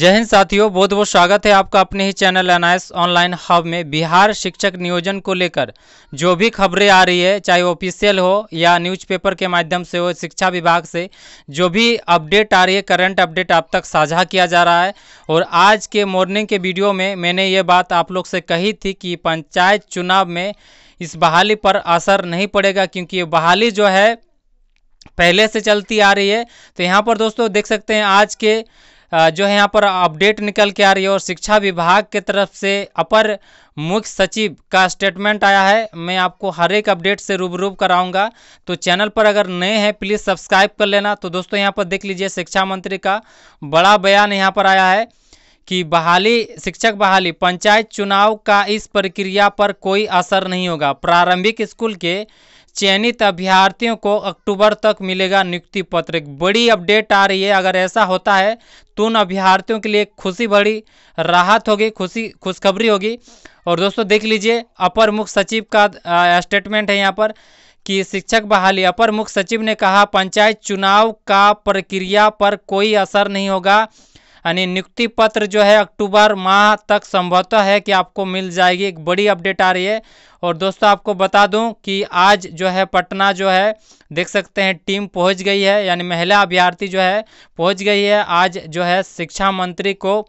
जय हिंद साथियों बहुत बहुत स्वागत है आपका अपने ही चैनल एनआईएस ऑनलाइन हब में बिहार शिक्षक नियोजन को लेकर जो भी खबरें आ रही है चाहे ऑफिशियल हो या न्यूज़पेपर के माध्यम से हो शिक्षा विभाग से जो भी अपडेट आ रही है करंट अपडेट आप तक साझा किया जा रहा है और आज के मॉर्निंग के वीडियो में मैंने ये बात आप लोग से कही थी कि पंचायत चुनाव में इस बहाली पर असर नहीं पड़ेगा क्योंकि ये बहाली जो है पहले से चलती आ रही है तो यहाँ पर दोस्तों देख सकते हैं आज के जो है यहाँ पर अपडेट निकल के आ रही है और शिक्षा विभाग के तरफ से अपर मुख्य सचिव का स्टेटमेंट आया है मैं आपको हर एक अपडेट से रूबरूब कराऊंगा तो चैनल पर अगर नए हैं प्लीज़ सब्सक्राइब कर लेना तो दोस्तों यहाँ पर देख लीजिए शिक्षा मंत्री का बड़ा बयान यहाँ पर आया है कि बहाली शिक्षक बहाली पंचायत चुनाव का इस प्रक्रिया पर कोई असर नहीं होगा प्रारंभिक स्कूल के चयनित अभ्यर्थियों को अक्टूबर तक मिलेगा नियुक्ति पत्र बड़ी अपडेट आ रही है अगर ऐसा होता है तो उन अभ्यर्थियों के लिए खुशी भरी राहत होगी खुशी खुशखबरी होगी और दोस्तों देख लीजिए अपर मुख्य सचिव का स्टेटमेंट है यहाँ पर कि शिक्षक बहाली अपर मुख्य सचिव ने कहा पंचायत चुनाव का प्रक्रिया पर कोई असर नहीं होगा यानी नियुक्ति पत्र जो है अक्टूबर माह तक संभवतः है कि आपको मिल जाएगी एक बड़ी अपडेट आ रही है और दोस्तों आपको बता दूं कि आज जो है पटना जो है देख सकते हैं टीम पहुंच गई है यानी महिला अभ्यर्थी जो है पहुंच गई है आज जो है शिक्षा मंत्री को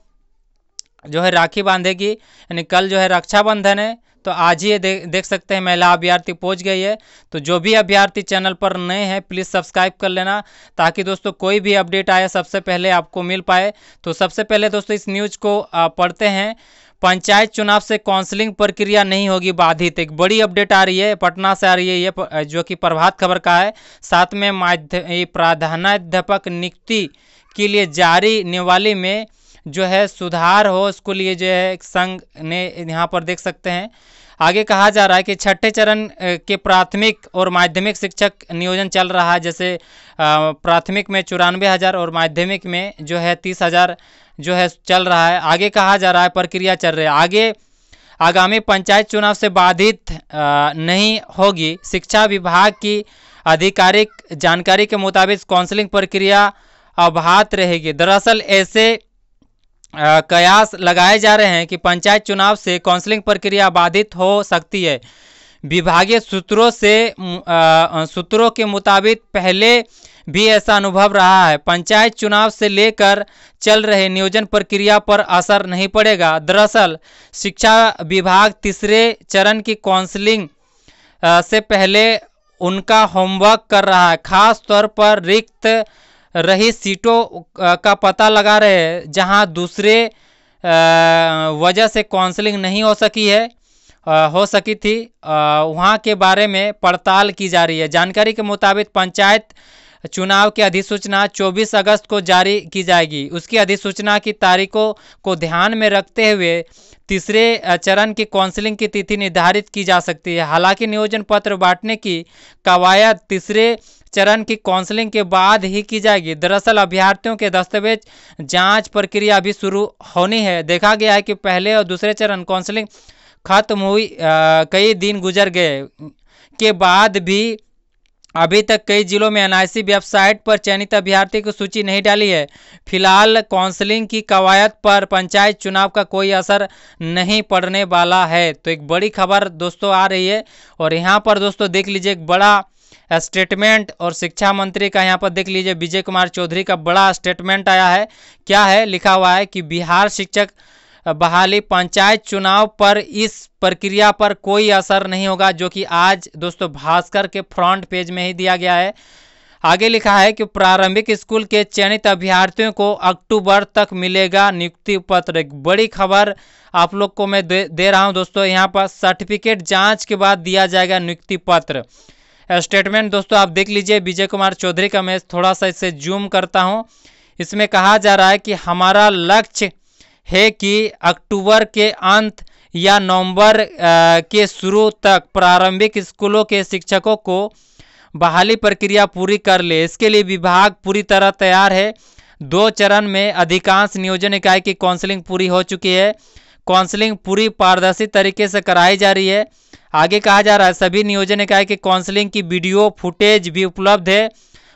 जो है राखी बांधेगी यानी कल जो है रक्षाबंधन है तो आज ही दे, देख सकते हैं महिला अभ्यर्थी पहुंच गई है तो जो भी अभ्यर्थी चैनल पर नए हैं प्लीज़ सब्सक्राइब कर लेना ताकि दोस्तों कोई भी अपडेट आए सबसे पहले आपको मिल पाए तो सबसे पहले दोस्तों इस न्यूज को पढ़ते हैं पंचायत चुनाव से काउंसलिंग प्रक्रिया नहीं होगी बाधित एक बड़ी अपडेट आ रही है पटना से आ रही है ये जो कि प्रभात खबर का है साथ में माध्य प्राधानाध्यापक नियुक्ति के लिए जारी निवाली में जो है सुधार हो उसको लिए जो है संघ ने यहाँ पर देख सकते हैं आगे कहा जा रहा है कि छठे चरण के प्राथमिक और माध्यमिक शिक्षक नियोजन चल रहा है जैसे प्राथमिक में चौरानवे हज़ार और माध्यमिक में जो है तीस हज़ार जो है चल रहा है आगे कहा जा रहा है प्रक्रिया चल रही है आगे आगामी पंचायत चुनाव से बाधित नहीं होगी शिक्षा विभाग की आधिकारिक जानकारी के मुताबिक काउंसलिंग प्रक्रिया अभात रहेगी दरअसल ऐसे कयास लगाए जा रहे हैं कि पंचायत चुनाव से काउंसलिंग प्रक्रिया बाधित हो सकती है विभागीय सूत्रों से सूत्रों के मुताबिक पहले भी ऐसा अनुभव रहा है पंचायत चुनाव से लेकर चल रहे नियोजन प्रक्रिया पर असर नहीं पड़ेगा दरअसल शिक्षा विभाग तीसरे चरण की काउंसलिंग से पहले उनका होमवर्क कर रहा है खास तौर पर रिक्त रही सीटों का पता लगा रहे हैं जहां दूसरे वजह से काउंसलिंग नहीं हो सकी है हो सकी थी वहां के बारे में पड़ताल की जा रही है जानकारी के मुताबिक पंचायत चुनाव की अधिसूचना 24 अगस्त को जारी की जाएगी उसकी अधिसूचना की तारीखों को ध्यान में रखते हुए तीसरे चरण की काउंसलिंग की तिथि निर्धारित की जा सकती है हालांकि नियोजन पत्र बांटने की कवायद तीसरे चरण की काउंसलिंग के बाद ही की जाएगी दरअसल अभ्यर्थियों के दस्तावेज जांच प्रक्रिया अभी शुरू होनी है देखा गया है कि पहले और दूसरे चरण काउंसलिंग खत्म हुई आ, कई दिन गुजर गए के बाद भी अभी तक कई जिलों में एनआईसी वेबसाइट पर चयनित अभ्यर्थी की सूची नहीं डाली है फिलहाल काउंसलिंग की कवायद पर पंचायत चुनाव का कोई असर नहीं पड़ने वाला है तो एक बड़ी खबर दोस्तों आ रही है और यहाँ पर दोस्तों देख लीजिए एक बड़ा स्टेटमेंट और शिक्षा मंत्री का यहाँ पर देख लीजिए विजय कुमार चौधरी का बड़ा स्टेटमेंट आया है क्या है लिखा हुआ है कि बिहार शिक्षक बहाली पंचायत चुनाव पर इस प्रक्रिया पर कोई असर नहीं होगा जो कि आज दोस्तों भास्कर के फ्रंट पेज में ही दिया गया है आगे लिखा है कि प्रारंभिक स्कूल के चयनित अभ्यर्थियों को अक्टूबर तक मिलेगा नियुक्ति पत्र एक बड़ी खबर आप लोग को मैं दे, दे रहा हूं दोस्तों यहां पर सर्टिफिकेट जांच के बाद दिया जाएगा नियुक्ति पत्र स्टेटमेंट दोस्तों आप देख लीजिए विजय कुमार चौधरी का मैं थोड़ा सा इसे जूम करता हूँ इसमें कहा जा रहा है कि हमारा लक्ष्य है कि अक्टूबर के अंत या नवंबर के शुरू तक प्रारंभिक स्कूलों के शिक्षकों को बहाली प्रक्रिया पूरी कर ले इसके लिए विभाग पूरी तरह तैयार है दो चरण में अधिकांश नियोजन इकाई की काउंसलिंग पूरी हो चुकी है काउंसलिंग पूरी पारदर्शी तरीके से कराई जा रही है आगे कहा जा रहा है सभी नियोजन इकाई कि काउंसलिंग की वीडियो फुटेज भी उपलब्ध है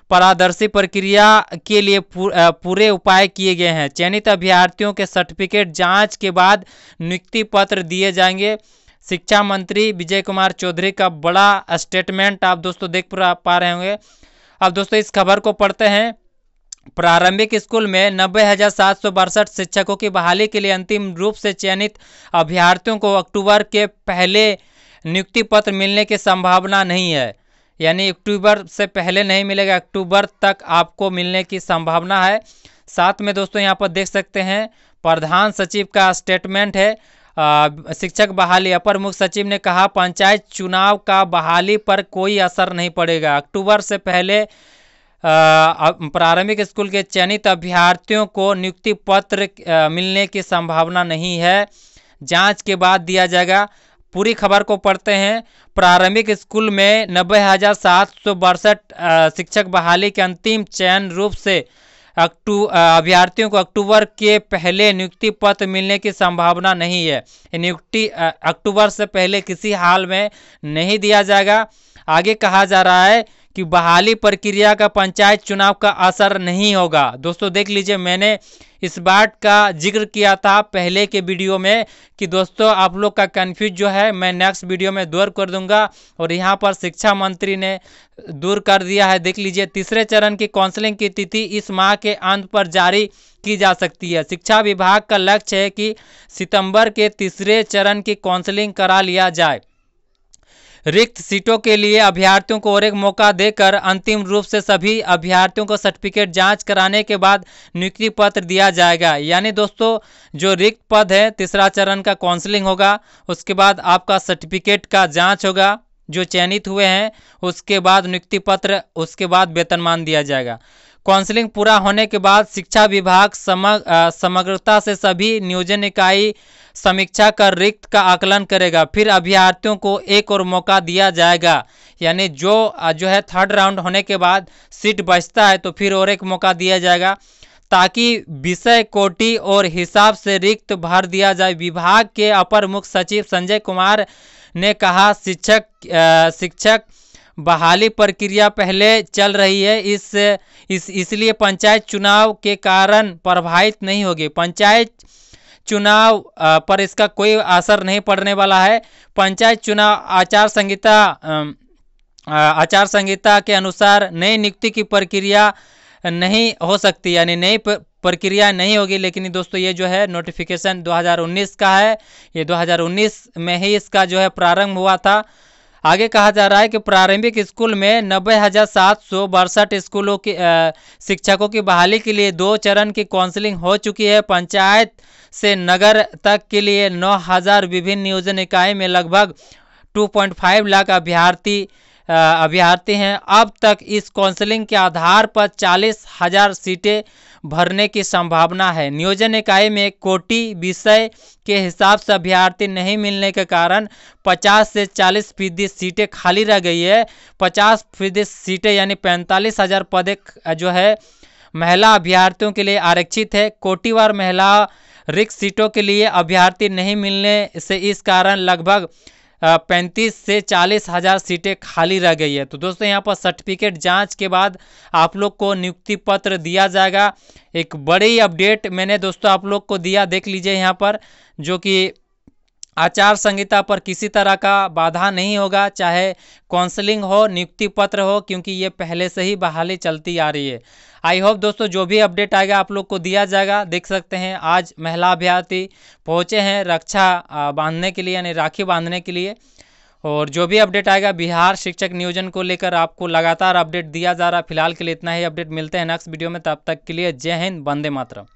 पारदर्शी प्रक्रिया के लिए पूरे उपाय किए गए हैं चयनित अभ्यर्थियों के सर्टिफिकेट जांच के बाद नियुक्ति पत्र दिए जाएंगे शिक्षा मंत्री विजय कुमार चौधरी का बड़ा स्टेटमेंट आप दोस्तों देख पा रहे होंगे अब दोस्तों इस खबर को पढ़ते हैं प्रारंभिक स्कूल में नब्बे हजार सात सौ शिक्षकों की बहाली के लिए अंतिम रूप से चयनित अभ्यर्थियों को अक्टूबर के पहले नियुक्ति पत्र मिलने की संभावना नहीं है यानी अक्टूबर से पहले नहीं मिलेगा अक्टूबर तक आपको मिलने की संभावना है साथ में दोस्तों यहाँ पर देख सकते हैं प्रधान सचिव का स्टेटमेंट है आ, शिक्षक बहाली अपर मुख्य सचिव ने कहा पंचायत चुनाव का बहाली पर कोई असर नहीं पड़ेगा अक्टूबर से पहले प्रारंभिक स्कूल के चयनित अभ्यर्थियों को नियुक्ति पत्र मिलने की संभावना नहीं है जांच के बाद दिया जाएगा पूरी खबर को पढ़ते हैं प्रारंभिक स्कूल में नब्बे हज़ार सात सौ बासठ शिक्षक बहाली के अंतिम चयन रूप से अक्टू अभ्यर्थियों को अक्टूबर के पहले नियुक्ति पत्र मिलने की संभावना नहीं है नियुक्ति अक्टूबर से पहले किसी हाल में नहीं दिया जाएगा आगे कहा जा रहा है कि बहाली प्रक्रिया का पंचायत चुनाव का असर नहीं होगा दोस्तों देख लीजिए मैंने इस बात का जिक्र किया था पहले के वीडियो में कि दोस्तों आप लोग का कन्फ्यूज जो है मैं नेक्स्ट वीडियो में दूर कर दूंगा और यहाँ पर शिक्षा मंत्री ने दूर कर दिया है देख लीजिए तीसरे चरण की काउंसलिंग की तिथि इस माह के अंत पर जारी की जा सकती है शिक्षा विभाग का लक्ष्य है कि सितंबर के तीसरे चरण की काउंसलिंग करा लिया जाए रिक्त सीटों के लिए अभ्यर्थियों को और एक मौका देकर अंतिम रूप से सभी अभ्यर्थियों को सर्टिफिकेट जांच कराने के बाद नियुक्ति पत्र दिया जाएगा यानी दोस्तों जो रिक्त पद है तीसरा चरण का काउंसलिंग होगा उसके बाद आपका सर्टिफिकेट का जाँच होगा जो चयनित हुए हैं उसके बाद नियुक्ति पत्र उसके बाद वेतनमान दिया जाएगा काउंसलिंग पूरा होने के बाद शिक्षा विभाग समग, समग्रता से सभी नियोजन इकाई समीक्षा कर रिक्त का आकलन करेगा फिर अभ्यर्थियों को एक और मौका दिया जाएगा यानी जो जो है थर्ड राउंड होने के बाद सीट बचता है तो फिर और एक मौका दिया जाएगा ताकि विषय कोटि और हिसाब से रिक्त भर दिया जाए विभाग के अपर मुख्य सचिव संजय कुमार ने कहा शिक्षक शिक्षक बहाली प्रक्रिया पहले चल रही है इस इस इसलिए पंचायत चुनाव के कारण प्रभावित नहीं होगी पंचायत चुनाव पर इसका कोई असर नहीं पड़ने वाला है पंचायत चुनाव आचार संहिता आचार संहिता के अनुसार नई नियुक्ति की प्रक्रिया नहीं हो सकती यानी नई प्रक्रिया नहीं होगी लेकिन दोस्तों ये जो है नोटिफिकेशन 2019 का है ये 2019 में ही इसका जो है प्रारंभ हुआ था आगे कहा जा रहा है कि प्रारंभिक स्कूल में नब्बे हज़ार सात सौ बासठ स्कूलों की शिक्षकों की बहाली के लिए दो चरण की काउंसलिंग हो चुकी है पंचायत से नगर तक के लिए नौ हज़ार विभिन्न नियोजन इकाई में लगभग 2.5 लाख अभ्यर्थी अभ्यर्थी हैं अब तक इस काउंसलिंग के आधार पर चालीस हज़ार सीटें भरने की संभावना है नियोजन इकाई में कोटि विषय के हिसाब से अभ्यर्थी नहीं मिलने के कारण 50 से 40 फीसदी सीटें खाली रह गई है 50 फीसदी सीटें यानी पैंतालीस हज़ार पदे जो है महिला अभ्यर्थियों के लिए आरक्षित है कोटिवार महिला रिक्त सीटों के लिए अभ्यर्थी नहीं मिलने से इस कारण लगभग पैंतीस से चालीस हज़ार सीटें खाली रह गई है तो दोस्तों यहाँ पर सर्टिफिकेट जांच के बाद आप लोग को नियुक्ति पत्र दिया जाएगा एक बड़ी अपडेट मैंने दोस्तों आप लोग को दिया देख लीजिए यहाँ पर जो कि आचार संहिता पर किसी तरह का बाधा नहीं होगा चाहे काउंसलिंग हो नियुक्ति पत्र हो क्योंकि ये पहले से ही बहाली चलती आ रही है आई होप दोस्तों जो भी अपडेट आएगा आप लोग को दिया जाएगा देख सकते हैं आज महिला अभ्यर्थी पहुँचे हैं रक्षा बांधने के लिए यानी राखी बांधने के लिए और जो भी अपडेट आएगा बिहार शिक्षक नियोजन को लेकर आपको लगातार अपडेट दिया जा रहा फिलहाल के लिए इतना ही अपडेट मिलते हैं नेक्स्ट वीडियो में तब तक के लिए जय हिंद बंदे मातरम